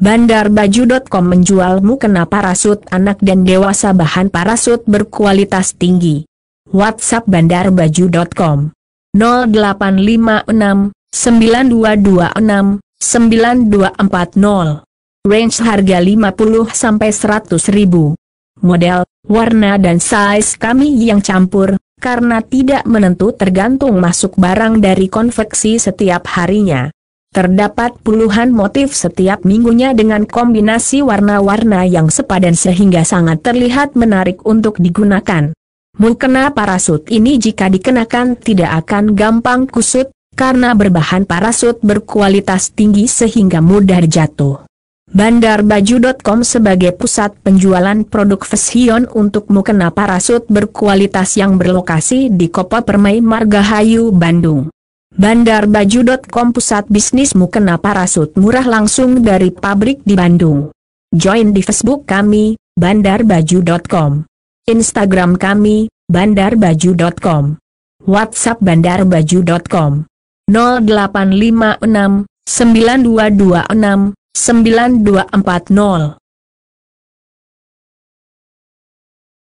Bandarbaju.com menjual mukena parasut anak dan dewasa bahan parasut berkualitas tinggi. WhatsApp bandarbaju.com 085692269240. Range harga 50 sampai 100 ribu. Model, warna dan size kami yang campur, karena tidak menentu tergantung masuk barang dari konveksi setiap harinya. Terdapat puluhan motif setiap minggunya dengan kombinasi warna-warna yang sepadan sehingga sangat terlihat menarik untuk digunakan. Mukena parasut ini jika dikenakan tidak akan gampang kusut, karena berbahan parasut berkualitas tinggi sehingga mudah jatuh. Bandarbaju.com sebagai pusat penjualan produk fashion untuk mukena parasut berkualitas yang berlokasi di Kopo Permai Margahayu, Bandung. Bandarbaju.com pusat bisnismu kenapa rasut murah langsung dari pabrik di Bandung. Join di Facebook kami, bandarbaju.com. Instagram kami, bandarbaju.com. WhatsApp bandarbaju.com. 0856 9226 9240